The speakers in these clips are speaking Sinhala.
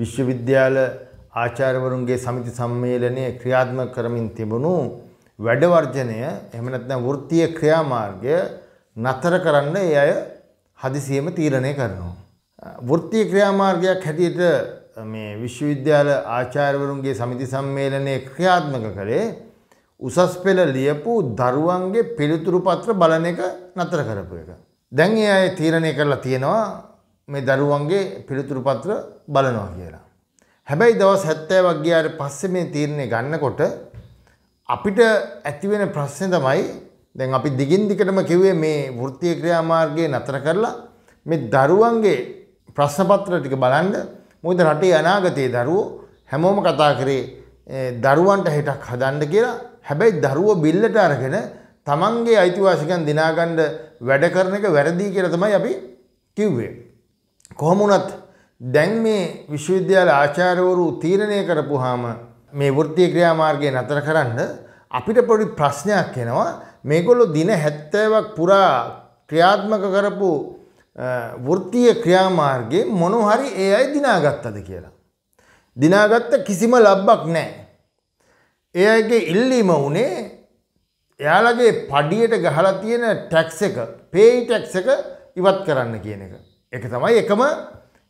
විශ්වවිද්‍යාල ආචාර්යවරුන්ගේ සමිති සම්මේලනයේ ක්‍රියාත්මක කරමින් තිබුණු වැඩවර්ජනය එහෙම නැත්නම් වෘත්තීය ක්‍රියාමාර්ගය නතර කරන්න ඒ අය හදිසියෙම තීරණය කරනවා. වෘත්තීය ක්‍රියාමාර්ගයක් හැටියට මේ විශ්වවිද්‍යාල ආචාර්යවරුන්ගේ සමිති සම්මේලනයේ ක්‍රියාත්මක කළේ උසස් පෙළ ලියපු දරුවන්ගේ පිළිතුරු පත්‍ර බලන එක නතර කරපු එක. දැන් ඒ අය තීරණය කරලා තියෙනවා මේ දරුවන්ගේ පිළිතුරු පත්‍ර බලනවා කියලා. හැබැයි දවස් 70ක් ගියාට පස්සේ මේ තීරණය ගන්නකොට අපිට ඇතිවෙන ප්‍රශ්නේ තමයි දැන් අපි දිගින් දිගටම කිව්වේ මේ වෘත්තීය ක්‍රියාමාර්ගය නතර කරලා මේ දරුවන්ගේ ප්‍රශ්න පත්‍ර ටික බලන්න මොකද රටේ අනාගතයේ දරුවෝ හැමෝම කතා කරේ දරුවන්ට හිටක් හදන්න කියලා. හැබැයි දරුවෝ බිල්ලට අරගෙන තමන්ගේ අයිතිවාසිකම් දිනාගන්න වැඩ කරන එක වැරදි කියලා තමයි අපි කිව්වේ. කොහොමුණත් දැන් මේ විශ්වවිද්‍යාල ආචාර්යවරු තීරණය කරපුවාම මේ වෘත්තීය ක්‍රියාමාර්ගය නතර කරන්න අපිට පොඩි ප්‍රශ්නයක් එනවා මේගොල්ලෝ දින 70ක් පුරා ක්‍රියාත්මක කරපු වෘත්තීය ක්‍රියාමාර්ගයේ මොන හරි ඒ අය දිනාගත්තද කියලා. දිනාගත්ත කිසිම ලබ්බක් නැහැ. ඒ අයගේ ඉල්ලීම වුණේ එයාලගේ පඩියට ගහලා තියෙන ටැක්ස් එක, පේයි ටැක්ස් එක ඉවත් කරන්න කියන එක. එක තමයි එකම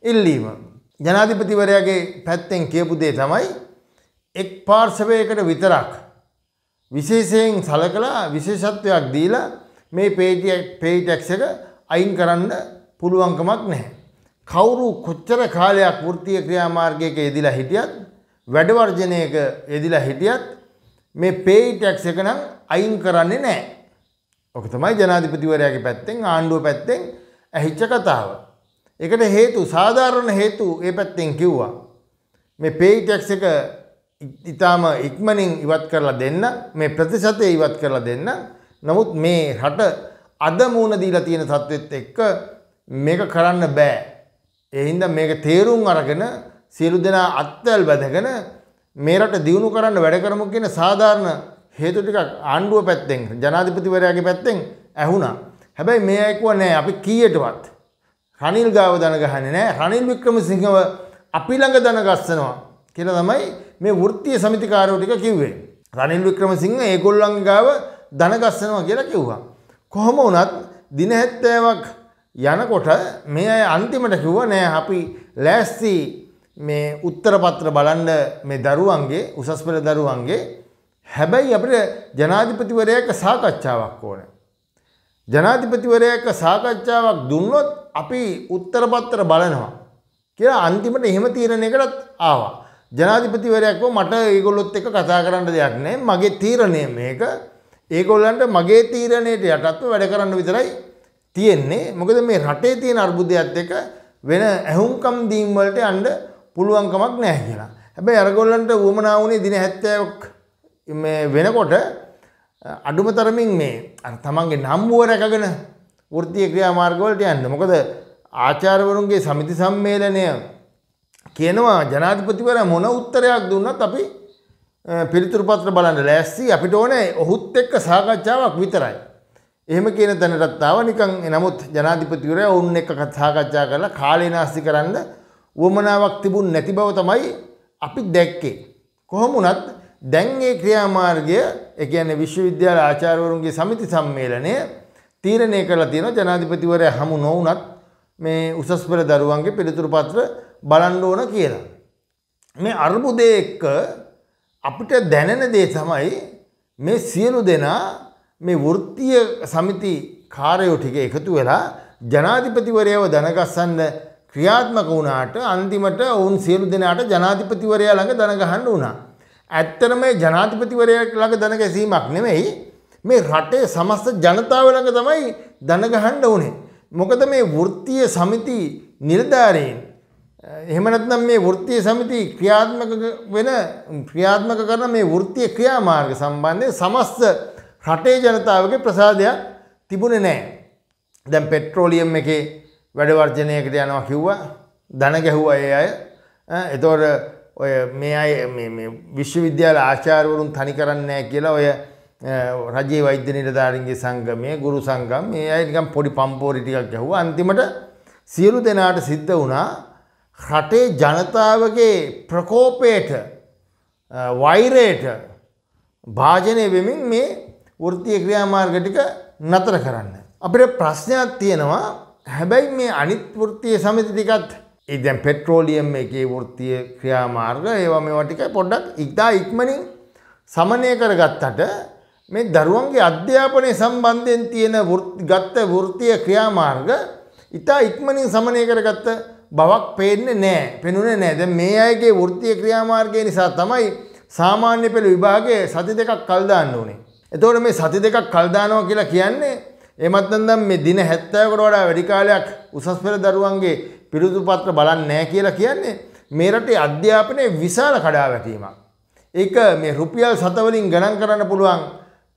ඉල්ලීම. ජනාධිපතිවරයාගේ පැත්තෙන් කියපු දේ තමයි එක් පාර්ශවයකට විතරක් විශේෂයෙන් සලකලා විශේෂත්වයක් දීලා මේ පේටැක්ස එක අයින් කරන්න පුළුවන්කමක් නැහැ. කවුරු කොච්චර කාලයක් වෘත්තීය ක්‍රියාමාර්ගයක යෙදිලා හිටියත් වැඩවර්ජනයක යෙදිලා හිටියත් මේ පේටැක්ස් එක නම් අයින් කරන්නේ නැහැ. ඕක තමයි ජනාධිපතිවරයාගේ පැත්තෙන් ආණ්ඩුව පැත්තෙන් ඇහිච්ච කතාව. ඒකට හේතු සාධාරණ හේතු ඒ පැත්තෙන් කිව්වා. මේ පේයි ටැක්ස් එක ඉතාම ඉක්මනින් ඉවත් කරලා දෙන්න මේ ප්‍රතිශතය ඉවත් කරලා දෙන්න. නමුත් මේ රට අද මූණ දීලා තියෙන තත්ත්වෙත් එක්ක මේක කරන්න බෑ. ඒ හින්දා මේක තේරුම් අරගෙන සියලු දෙනා අත්වැල් බැඳගෙන මේ රට දියුණු කරන්න වැඩ කරමු කියන සාධාරණ හේතු ටිකක් ආණ්ඩුව පැත්තෙන් ජනාධිපතිවරයාගේ පැත්තෙන් ඇහුණා. හැබැයි මේ අයකුව නෑ අපි කීයටවත් රනිල් ගාව දනගහන්නේ නෑ රනිල් වික්‍රමසිංහව අපි ළඟ දනගස්සනවා කියලා තමයි මේ වෘත්තීය සමිතිකාරයෝ ටික කිව්වේ. රනිල් වික්‍රමසිංහ ඒගොල්ලන් ගාව දනගස්සනවා කියලා කිව්වා. කොහොම වුණත් දින 70ක් යනකොට මේ අය අන්තිමට කිව්වා නෑ අපි ලෑස්ති මේ උත්තර පත්‍ර බලන්න මේ දරුවන්ගේ උසස් පෙළ දරුවන්ගේ හැබැයි අපිට ජනාධිපතිවරයාක සාකච්ඡාවක් ඕනේ. ජනාධිපතිවරයක සාකච්ඡාවක් දුන්නොත් අපි උත්තරපත්තර බලනවා කියලා අන්තිමට එහෙම තීරණයකටත් ආවා. ජනාධිපතිවරයක්ව මට ඒගොල්ලොත් එක කතා කරන්න දෙයක් නෑ මගේ තීරණය මේක ඒගොල්ලන්ට මගේ තීරණයට යටත්ව වැඩ කරන්න විතරයි තියෙන්නේ මොකද මේ රටේ තියෙන අර්බුදයක්ත් එක වෙන ඇහුම්කම් දීම්වලට අන්ඩ පුළුවන්කමක් නෑ කියලා. හැබැයි අරගොල්ලන්ට වුමනාවුනේ දින හැත්තයක් වෙනකොට අඩුම තරමින් මේ තමන්ගේ නම්බුව රැකගෙන වෘතිය ක්‍රියා මාර්ගවලට යන්න මොකද ආචාර්වරුන්ගේ සමිති සම්මේලනය කියනවා ජනාධිපතිවර මොන උත්තරයක් දුන්නත් අපි පිළිතුරු පත්‍ර බලන්න ලෑස්ති අපිට ඕනේ ඔහුත් එක්ක සාකච්ඡාවක් විතරයි. එහෙම කියන තැනටත් ආව නිකන් නමුත් ජනාධිපතිවරයා ඔවුන් එක්ක සාකච්ඡා කරලා කාලේ නාස්ති කරන්න උවමනාවක් තිබුණ නැති බව තමයි අපි දැක්කේ. කොහොම වුණත් දැන් ඒ ක්‍රියාමාර්ගය ඒ කියන්නේ විශ්වවිද්‍යාල ආචාර්යවරුන්ගේ සමිති සම්මේලනය තීරණය කරලා තියෙනවා ජනාධිපතිවරයා හමු නොවුනත් මේ උසස් පෙළ දරුවන්ගේ පිළිතුරු පත්‍ර බලන්න ඕන කියලා. මේ අර්බුදේ එක්ක අපිට දැනෙන දේ තමයි මේ සියලු දෙනා මේ වෘත්තීය සමිති කාර්යෝ ටික එකතු වෙලා ජනාධිපතිවරයව දනගස්සන්න ක්‍රියාත්මක වුණාට අන්තිමට ඔවුන් සියලු දෙනාට ජනාධිපතිවරයා ළඟ දනගහන්න වුණා. ඇත්තටම මේ ජනාධිපතිවරයා ළඟ දන ගැසීමක් නෙමෙයි මේ රටේ සමස්ත ජනතාව ළඟ තමයි දන ගහන්න ඕනේ. මොකද මේ වෘත්තීය සමිති නිලධාරීන් එහෙම නැත්නම් මේ වෘත්තීය සමිති ක්‍රියාත්මක වෙන ක්‍රියාත්මක කරන මේ වෘත්තීය ක්‍රියාමාර්ග සම්බන්ධයෙන් සමස්ත රටේ ජනතාවගේ ප්‍රසාදයක් තිබුණේ නැහැ. දැන් පෙට්‍රෝලියම් එකේ වැඩ වර්ජනයකට යනවා කිව්වා. දන ගැහුවා ඒ අය. එතකොට ඔය මේ අය විශ්වවිද්‍යාල ආචාර්යවරුන් තනි කරන්නේ කියලා ඔය රජයේ වෛද්‍ය නිලධාරීන්ගේ සංගමය ගුරු සංගම් මේ අය නිකන් පොඩි පම්පෝරි ටිකක් ගැහුවා අන්තිමට සියලු දෙනාට සිද්ධ වුණා රටේ ජනතාවගේ ප්‍රකෝපයට වෛරයට භාජනය වෙමින් මේ වෘත්තීය ක්‍රියාමාර්ග ටික නතර කරන්න. අපිට ප්‍රශ්නයක් තියෙනවා හැබැයි මේ අනිත් වෘත්තීය සමිති ටිකත් ඒ දැන් පෙට්‍රෝලියම් එකේ වෘත්තීය ක්‍රියාමාර්ග ඒවා මේවා ටික පොඩ්ඩක් ඉක්දා ඉක්මනින් සමනය කරගත්තට මේ දරුවන්ගේ අධ්‍යාපනය සම්බන්ධයෙන් තියෙන ගත්ත වෘත්තීය ක්‍රියාමාර්ග ඉතා ඉක්මනින් සමනය කරගත්ත බවක් පේන්නේ නෑ පෙනුනේ නෑ දැන් මේ අයගේ වෘත්තීය ක්‍රියාමාර්ගය නිසා තමයි සාමාන්‍ය පෙළ විභාගයේ සති දෙකක් කල් දාන්න උනේ. එතකොට මේ සති දෙකක් කල් දානවා කියලා කියන්නේ එමත් නැත්නම් මේ දින 70කට වඩා වැඩි කාලයක් උසස් පෙළ දරුවන්ගේ පිරිසුදු පත්‍ර බලන්නේ නැහැ කියලා කියන්නේ මේ රටේ අධ්‍යාපනයේ විශාල කඩාවැටීමක්. ඒක මේ රුපියල් 7 වලින් ගණන් කරන්න පුළුවන්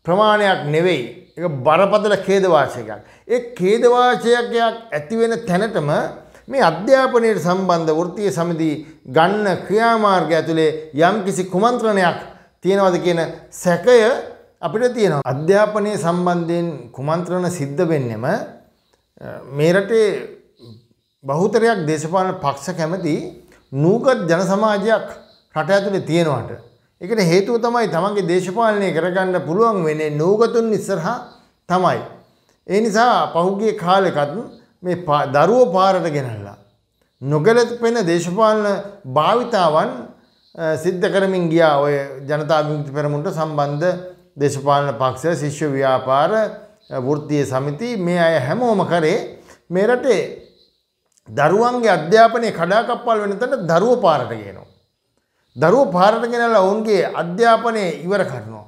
ප්‍රමාණයක් නෙවෙයි. ඒක බරපතල ඛේදවාචකයක්. ඒ ඛේදවාචකයක් ඇති වෙන තැනටම මේ අධ්‍යාපනයට සම්බන්ධ වෘත්තීය සමිති ගන්න ක්‍රියාමාර්ගය ඇතුලේ යම්කිසි කුමන්ත්‍රණයක් තියෙනවද කියන සැකය අපිට තියෙනවා. අධ්‍යාපනයේ සම්බන්ධයෙන් කුමන්ත්‍රණ සිද්ධ වෙන්නෙම මේ රටේ බහුතරයක් දේශපාලන පක්ෂ කැමති නූගත් ජන සමාජයක් රට ඇතුලේ තියෙනවට. ඒකට හේතුව තමයි තමන්ගේ දේශපාලනය කරගන්න පුළුවන් වෙන්නේ නූගතුන් ඉස්සරහා තමයි. ඒ නිසා පහුගිය කාලෙකත් මේ දරුවෝ පාරට ගෙනල්ලා නොගැලපෙන දේශපාලන භාවිතාවන් සිද්ධ කරමින් ගියා ඔය ජනතා විමුක්ති පෙරමුණට සම්බන්ධ දේශපාලන පක්ෂ ශිෂ්‍ය ව්‍යාපාර වෘත්තීය සමිති මේ අය හැමෝම කරේ මේ රටේ දරුවන්ගේ අධ්‍යාපනය කඩාකප්පල් වෙන තැන දරුව පාරට ගේනවා. දරුව පාරට ගෙනලා ඔවුන්ගේ අධ්‍යාපනය ඉවර කරනවා.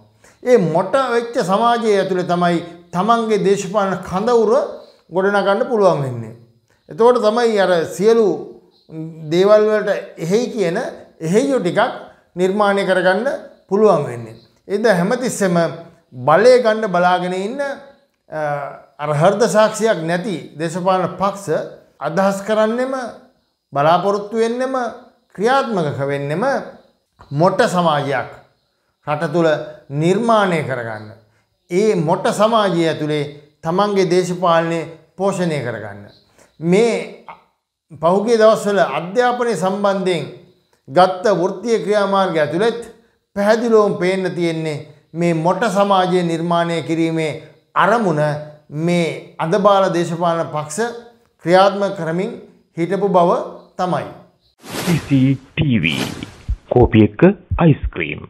ඒ මොට වෙච්ච සමාජය ඇතුළේ තමයි තමන්ගේ දේශපාලන කඳවුර ගොඩනගන්න පුළුවන් වෙන්නේ. එතකොට තමයි අර සියලු දේවල් වලට එහෙයි කියන එහෙයෝ ටිකක් නිර්මාණය කරගන්න පුළුවන් වෙන්නේ. ඒද හැමතිස්සෙම බලය ගන්න බලාගෙන ඉන්න අර හෘද සාක්ෂියක් නැති දේශපාලන පක්ෂ අදහස් කරන්නෙම බලාපොරොත්තු වෙන්නෙම ක්‍රියාත්මක වෙන්නෙම මොට සමාජයක් රට තුළ නිර්මාණය කරගන්න. ඒ මොට සමාජය ඇතුළේ තමන්ගේ දේශපාලනය පෝෂණය කරගන්න. මේ පහුගේ දවස්වල අධ්‍යාපනය සම්බන්ධයෙන් ගත්ත වෘත්තිය ක්‍රියාමාර්ග ඇතුළෙත් පැහැදිලෝම් පේන්න තියෙන්නේ මේ මොට සමාජය නිර්මාණය කිරීමේ අරමුණ මේ අදබාල දේශපාලන පක්ෂ ක්‍රියාත්මක කරමින් හිටපු බව තමයි. CCTV කෝපි එක්ක අයිස්ක්‍රීම්